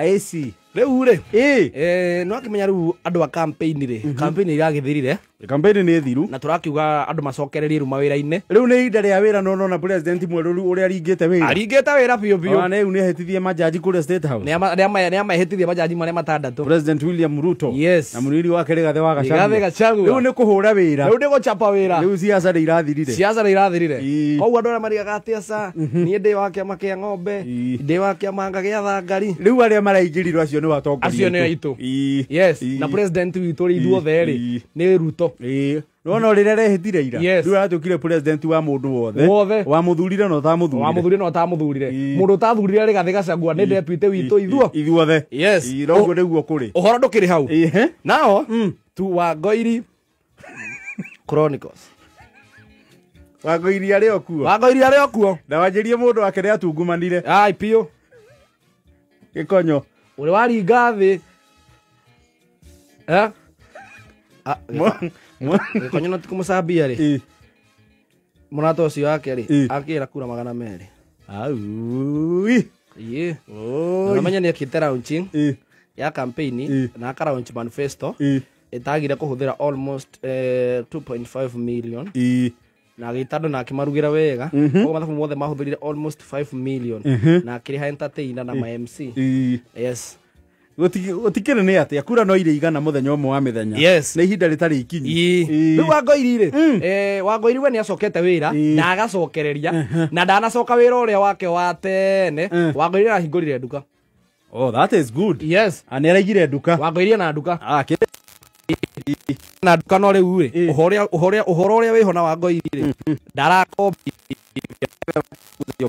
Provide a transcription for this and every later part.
a esse riu ri no akimenya riu andu a campaign ri mhm. campaign iragithirire campaign ni thiru na turakiuga andu macokererie riu mawira-ini riu ni inda ria wira no nona president mweru riu uria aringite wira aringite wira biu biu na riu ni ehitithie majaji kuria state house ni amahitithie majaji maria matandatu president william ruto yes na muniri wake rigathe mhm. wa gacagua riu ni kuhura wira riu ni gucapa wira riu ciaca ni irathirire ciaca ni re koguo andu aria marigaga atiaca nie ndi wa kiama kia ng'ombe ndi wa kiama ngagiathangari riu aria maraingirirwo acio acio nä atongoria aitå yes na president witå rä ithuothe rä nä ruto nona å rä rä a rehätire ira rä u ratå kire president wa må ndå wothe wothe wa må thurire na å tamå thurire na å tamå thurire må ndå å tathurire rä gathä gacagua nä deputy witå ithuo ithuothe noguo nä guo kå rä å horo ndå kä rä hau nao mm. tu wa ngoiri chronicles wagoiri arä o kuo wagoiri arä o kuo na wanjä rie må ndå wake nä atungumanire ai piå gä konyo ule wali igave eh? ah, konyo tiku må cambia rä må rata å cio wake rä akä la kura magana merä aumenya nä akä ni ya Ya kampaini na akaraunch manifesto ä tagire kå hå almost 2.5 eh, million I na agitando na akimarugira wega mm -hmm. mathabu mothe mahuthirire almost 5 million mm -hmm. na akiriha entertainer na ma MC yes gutikire nä atä akura no ire igana må thenya å wa mä thenya yes. na ihinda rä tarä ikinyi rä u wangoirirä mm. e, eh, wangoiriwe nä acokete wä na agacokereria na ndanacoka wä wira å wake wa tene uh. Mm. wangoirire ahingå rire nduka oh, that is good yes. anera ah, igire nduka wangoirie na nduka ah, na ndukano rä u rä å horo å rä a wä ho na wangoiri rä ndarakombithio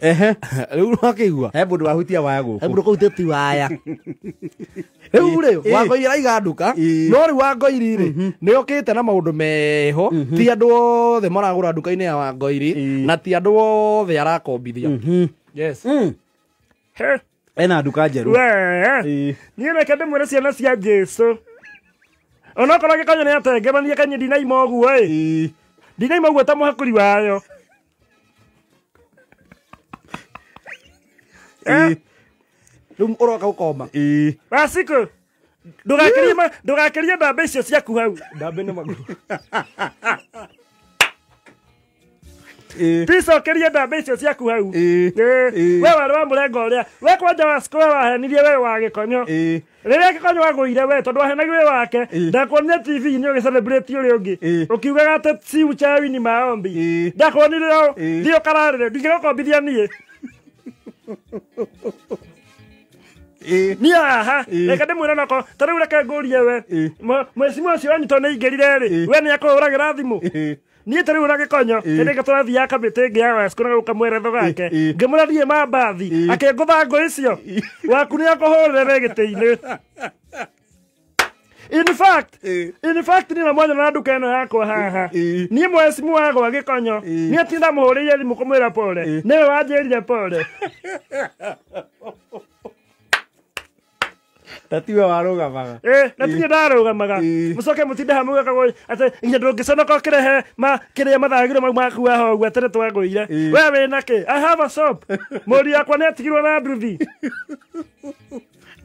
ehe u wakigua he må waya gå kå kå waya rä u rä wangoiri raiga rä u wangoiri rä mm-hmm. nä okä te na maå ndå meho mm-hmm. ti andå othe maragå ra nduka-inä ya wangoiri na ti andå othe arakombithia mm-hmm. mm. ena nduka njeru niä ndä mwä re ciana cia jesu onakorwo gä konyo nä atengemarie kanyä ndinaima å guo ä å guo ta må hakå ri wayo Eh. Eh. rä u å roka gå komba eh. wacikå ndå gakärie mbamba icio ciaku hau ndambä nä magå pisa ũkĩrie ndamba icio ciaku hau we warĩ wa mũrengo ũrĩa we kwanja wasco we wahenirie we wa gĩkonyo rĩrĩa gĩkonyo agũire we tondũ wahenagi wĩ wake ndakuonire tv-inĩ ũgĩcerebrĩti ũrĩa ũngĩ ũkiugaga atĩ ciuchawini maombi ndakuonire ũũ thiĩ ũkararĩre ndingĩgũkombithia niĩ ni haha reke ndä mwä re ta rä u reke ngå rie we mwecimu å cio anyitwo nä aingä rire rä we nä akå hå ragä ra thimå niä tarä u na gä konyo ä ndä ngä tå rathiä kamä tä ngä ya wesku na gå ka mweretho gake ngä må rathiä ma mbathi akä ngå thangå ngå icio waku nä akå hå rä re gä tä-inä in fact eh. in fact nä ramwathe na nduka ä no yakwa haha eh. eh. niä mwecimu wagwa gä konyo Ni atinda må hå rä ire thimå kå mwä ra pole nä we ya rire pole tatiwe warugamaga natinye ndarugamaga mucoke mutinde hamwe gakagwo atä nginya ndångäconoka å kä rehe kä rä a mathagiro mau maku aho guo atä nä tuwa ire we wä na kä i have a shop må ri akwa nä atigirwo na nduthi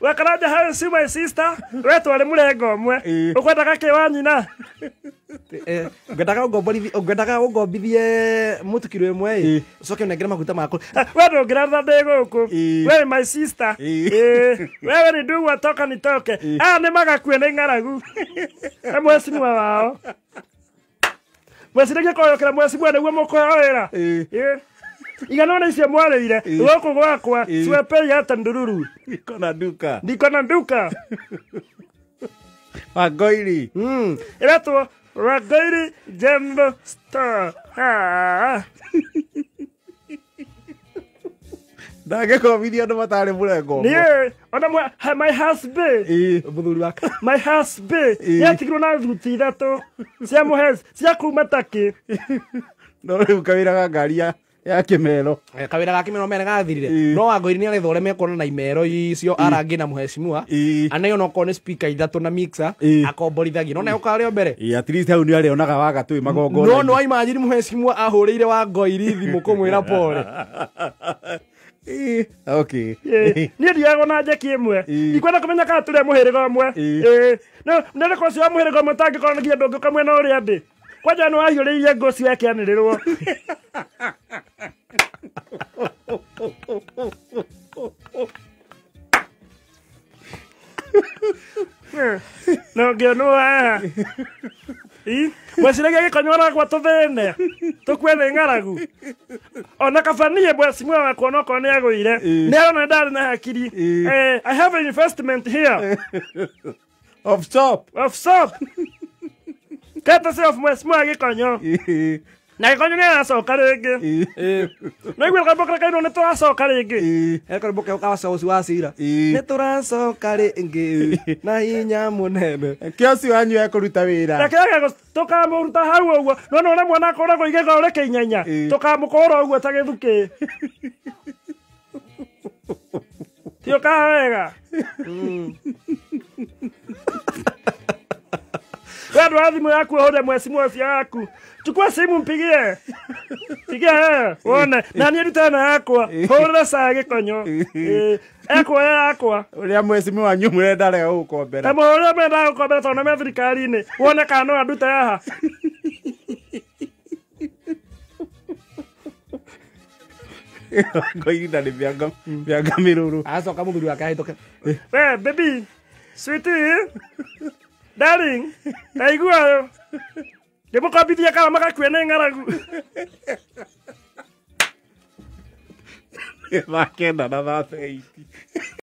wekaranja harä ci my sister wetwarä må rengo mwe å kwendaga kä wa nyina ngwendaga gå ngombithie må tukirå ä mwe å coke nengere maguta makå we ndå ngä ratha ndä gå kå we my sister wewe nä ndugua toka nä toke aya nä magakue nä ng'aragu nä mwecinua wao mweciragia koyå kä ra mwecimwe nä guo må kå heo wä ra igana ona icio mwarĩire gũkũ gwakwa ciwepei hata ndururu ndiko na nduka ndiko na nduka wangoiri mm. ĩretwo wangoiri jembo store ndangĩkomithia andũ matarĩ mũre ngombo ona my husband mũthuri wake my husband nĩatigirwo na thuti ithatũ cia mũhe cia kuma takĩ no rĩu kawĩra ya ngari ya kimero eh, kawira ga kimero mere gathirire no wangoiri ni aretho me mekuona na imero icio arangi na muheshimiwa anayo no kone speaker ithatu na mixer akomborithagia no nayo kare mbere ya at least hau ni ari onaga waga tu magongo no no ai majiri muheshimiwa ahurire wangoiri thimu kumwira pole okay niä ndiagwo na njeki ä mwe ndikwenda kå menya kana tå rä a må hä rä ga å mwe nä rä kå cio wa må hä rä ga å mwe tangä koranagia ndå ngä å ka mwena å rä a ndä kwanja nä wahiå rä irie ngå ngä nä mweciragia gä konyoragwo tå thä ne tå kue nä ng'aragu ona kabanie mwesimua wakwo nokorwo nä agå ire nä arona ndarä na hakiri eh, i have an investment here of sop of sop kete se of mwecimua agä kanyo nagäkorwo nä agacoka rä ngä no iguä karä kairwo nä tå racoka rä na hinya må nene kä å wanyu ekå ruta wä ra tå kamå ruta hau å guo nona å rä mwana akå ragwo igä gaå rä kä inyenya tå kamå kå å guo ta gä thukä tiå kaa wega bado adhimu yaku hore mheshimiwa afya yako. chukua simu mpigie pigia yeye eh, uone nani erute yako. yakwa hurire cage konyo ekwa eh, ye yakwa uria eh, mheshimiwa nyumu murendarega gukombera huko murendaga gukombera tondu me huko ini wone kana no andute yaha ngoirinda nä mä anga mä rå rå agacoka må thuri wake ahä tå ke bebi switi Darling, taigua yo. Debo kabithia kama magakwe ne ng'aragu. Makenda na thate 80.